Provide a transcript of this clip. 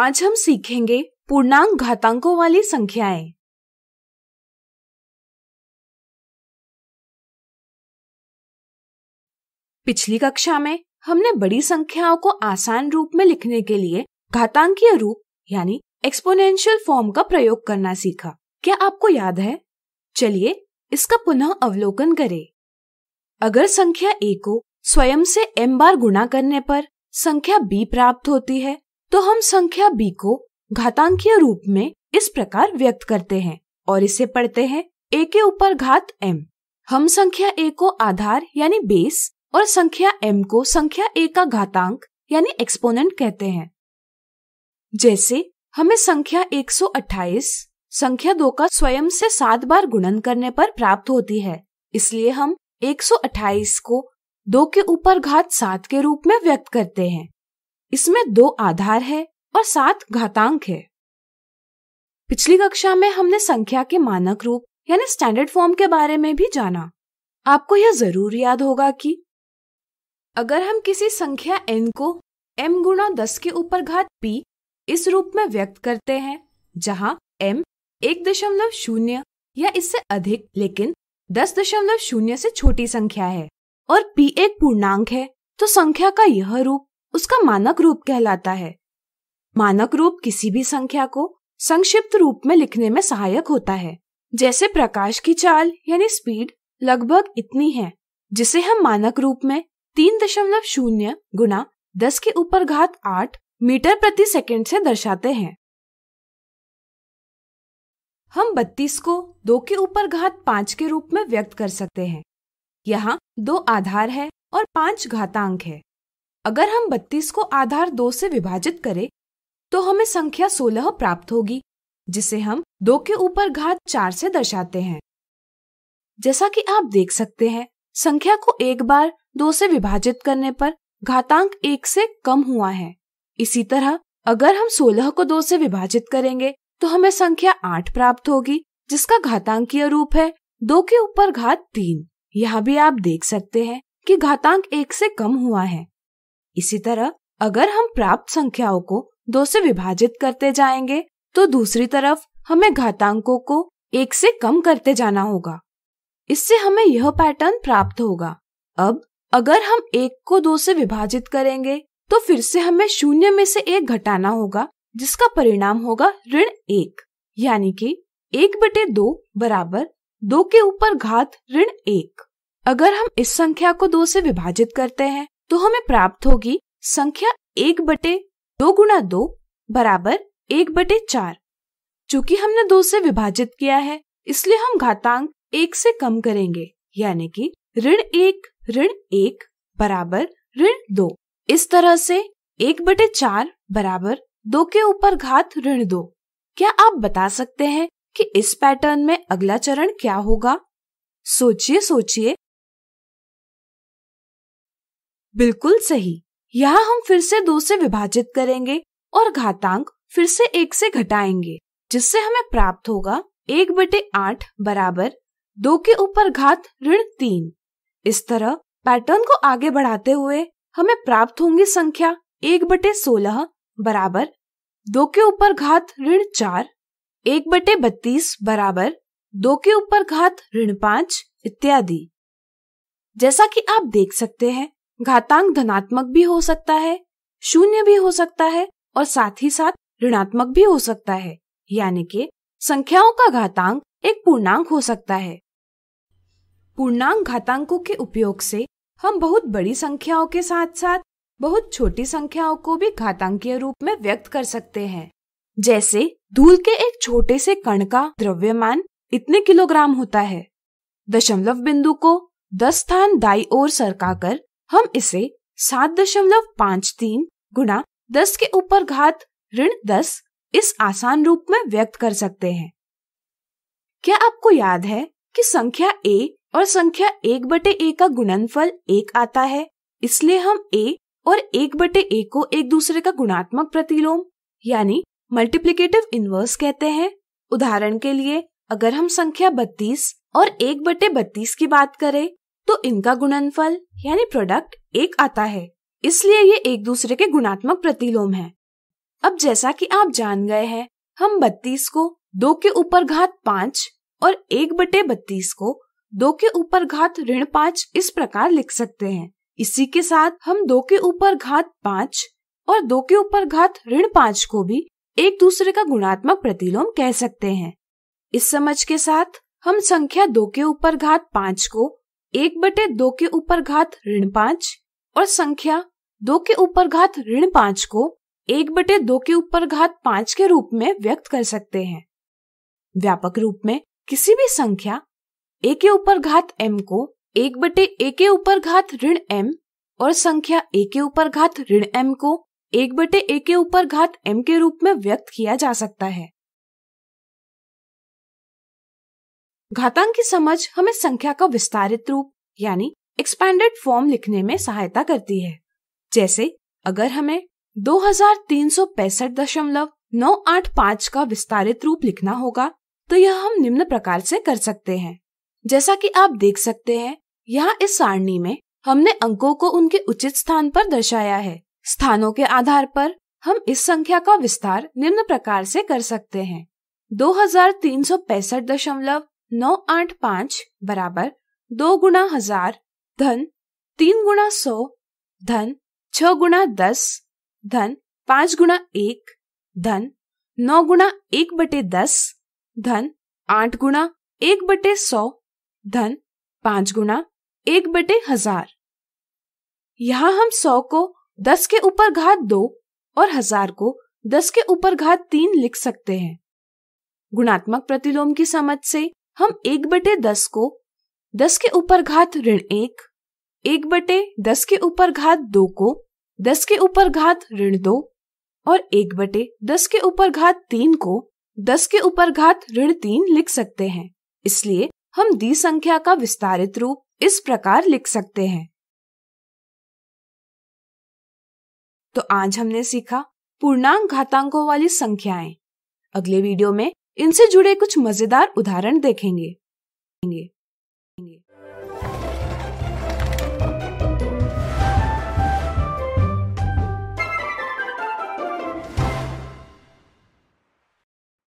आज हम सीखेंगे पूर्णांक घातांकों वाली संख्याएं पिछली कक्षा में हमने बड़ी संख्याओं को आसान रूप में लिखने के लिए घातांकीय रूप यानी एक्सपोनेंशियल फॉर्म का प्रयोग करना सीखा क्या आपको याद है चलिए इसका पुनः अवलोकन करें अगर संख्या ए को स्वयं से m बार गुणा करने पर संख्या b प्राप्त होती है तो हम संख्या बी को घातांकीय रूप में इस प्रकार व्यक्त करते हैं और इसे पढ़ते हैं ए के ऊपर घात एम हम संख्या ए को आधार यानी बेस और संख्या एम को संख्या ए का घातांक यानी एक्सपोनेंट कहते हैं जैसे हमें संख्या 128 संख्या दो का स्वयं से सात बार गुणन करने पर प्राप्त होती है इसलिए हम 128 को दो के ऊपर घात सात के रूप में व्यक्त करते हैं इसमें दो आधार है और सात घातांक है पिछली कक्षा में हमने संख्या के मानक रूप यानी स्टैंडर्ड फॉर्म के बारे में भी जाना आपको यह जरूर याद होगा कि अगर हम किसी संख्या n को m गुणा दस के ऊपर घात p इस रूप में व्यक्त करते हैं जहां m एक दशमलव शून्य या इससे अधिक लेकिन दस दशमलव शून्य से छोटी संख्या है और p एक पूर्णांक है तो संख्या का यह रूप उसका मानक रूप कहलाता है मानक रूप किसी भी संख्या को संक्षिप्त रूप में लिखने में सहायक होता है जैसे प्रकाश की चाल यानी स्पीड लगभग इतनी है जिसे हम मानक रूप में तीन दशमलव शून्य गुना दस के ऊपर घात आठ मीटर प्रति सेकंड से दर्शाते हैं हम 32 को दो के ऊपर घात पांच के रूप में व्यक्त कर सकते हैं यहाँ दो आधार है और पांच घातांक है अगर हम 32 को आधार 2 से विभाजित करें तो हमें संख्या 16 प्राप्त होगी जिसे हम 2 के ऊपर घात 4 से दर्शाते हैं जैसा कि आप देख सकते हैं संख्या को एक बार 2 से विभाजित करने पर घातांक 1 से कम हुआ है इसी तरह अगर हम 16 को 2 से विभाजित करेंगे तो हमें संख्या 8 प्राप्त होगी जिसका घातांकीय रूप है 2 के ऊपर घात 3 यहाँ भी आप देख सकते हैं कि घातांक 1 से कम हुआ है इसी तरह अगर हम प्राप्त संख्याओं को दो से विभाजित करते जाएंगे तो दूसरी तरफ हमें घातांकों को एक से कम करते जाना होगा इससे हमें यह पैटर्न प्राप्त होगा अब अगर हम एक को दो से विभाजित करेंगे तो फिर से हमें शून्य में से एक घटाना होगा जिसका परिणाम होगा ऋण एक यानी कि एक बटे दो बराबर दो के ऊपर घात ऋण एक अगर हम इस संख्या को दो से विभाजित करते हैं तो हमें प्राप्त होगी संख्या एक बटे दो गुणा दो बराबर एक बटे चार चूंकि हमने दो से विभाजित किया है इसलिए हम घातांक एक से कम करेंगे यानी कि ऋण एक ऋण एक बराबर ऋण दो इस तरह से एक बटे चार बराबर दो के ऊपर घात ऋण दो क्या आप बता सकते हैं कि इस पैटर्न में अगला चरण क्या होगा सोचिए सोचिए बिल्कुल सही यहाँ हम फिर से दो से विभाजित करेंगे और घातांक फिर से एक से घटाएंगे जिससे हमें प्राप्त होगा एक बटे आठ बराबर दो के ऊपर घात ऋण तीन इस तरह पैटर्न को आगे बढ़ाते हुए हमें प्राप्त होंगी संख्या एक बटे सोलह बराबर दो के ऊपर घात ऋण चार एक बटे बत्तीस बराबर दो के ऊपर घात ऋण पांच इत्यादि जैसा कि आप देख सकते हैं घातांक धनात्मक भी हो सकता है शून्य भी हो सकता है और साथ ही साथ ऋणात्मक भी हो सकता है यानी कि संख्याओं का घातांक एक पूर्णांक हो सकता है पूर्णांक घातांकों के उपयोग से हम बहुत बड़ी संख्याओं के साथ साथ बहुत छोटी संख्याओं को भी घातांकीय रूप में व्यक्त कर सकते हैं जैसे धूल के एक छोटे से कण का द्रव्यमान इतने किलोग्राम होता है दशमलव बिंदु को दस स्थान दाई ओर सरकाकर हम इसे सात दशमलव पाँच तीन गुना दस के ऊपर घात ऋण दस इस आसान रूप में व्यक्त कर सकते हैं क्या आपको याद है कि संख्या ए और संख्या एक बटे ए का गुणनफल एक आता है इसलिए हम ए और एक बटे ए को एक दूसरे का गुणात्मक प्रतिलोम यानी मल्टीप्लीकेटिव इनवर्स कहते हैं उदाहरण के लिए अगर हम संख्या बत्तीस और एक बटे बत्तीस की बात करें तो इनका गुणनफल यानी प्रोडक्ट एक आता है इसलिए ये एक दूसरे के गुणात्मक प्रतिलोम है अब जैसा कि आप जान गए हैं हम बत्तीस को दो के ऊपर घात पाँच और एक बटे बत्तीस को दो के ऊपर घात ऋण पाँच इस प्रकार लिख सकते हैं इसी के साथ हम दो के ऊपर घात पाँच और दो के ऊपर घात ऋण पाँच को भी एक दूसरे का गुणात्मक प्रतिलोम कह सकते हैं इस समझ के साथ हम संख्या दो के ऊपर घात पाँच को एक बटे दो के ऊपर घात ऋण पांच और संख्या दो के ऊपर घात ऋण पांच को एक बटे दो के ऊपर घात पांच के रूप में व्यक्त कर सकते हैं व्यापक रूप में किसी भी संख्या ए के ऊपर घात एम को एक बटे ए के ऊपर घात ऋण एम और संख्या ए के ऊपर घात ऋण एम को एक बटे ए के ऊपर घात एम के रूप में व्यक्त किया जा सकता है घातांक की समझ हमें संख्या का विस्तारित रूप यानी एक्सपेंडेड फॉर्म लिखने में सहायता करती है जैसे अगर हमें दो का विस्तारित रूप लिखना होगा तो यह हम निम्न प्रकार से कर सकते हैं जैसा कि आप देख सकते हैं यहाँ इस सारणी में हमने अंकों को उनके उचित स्थान पर दर्शाया है स्थानों के आधार पर हम इस संख्या का विस्तार निम्न प्रकार से कर सकते हैं दो हजार तीन सौ पैंसठ दशमलव नौ आठ पांच बराबर दो गुणा हजार धन तीन गुणा सौ धन छ गुणा दस धन पांच गुणा एक धन नौ गुणा एक बटे दस धन आठ गुणा एक बटे सौ धन पांच गुणा एक बटे हजार यहाँ हम सौ को दस के ऊपर घात दो और हजार को दस के ऊपर घात तीन लिख सकते हैं गुणात्मक प्रतिलोम की समझ से हम एक बटे दस को दस के ऊपर घात ऋण एक एक बटे दस के ऊपर घात दो को दस के ऊपर घात ऋण दो और एक बटे दस के ऊपर घात तीन को दस के ऊपर घात ऋण तीन लिख सकते हैं इसलिए हम दी संख्या का विस्तारित रूप इस प्रकार लिख सकते हैं तो आज हमने सीखा पूर्णांक घातांकों वाली संख्याएं अगले वीडियो में इनसे जुड़े कुछ मजेदार उदाहरण देखेंगे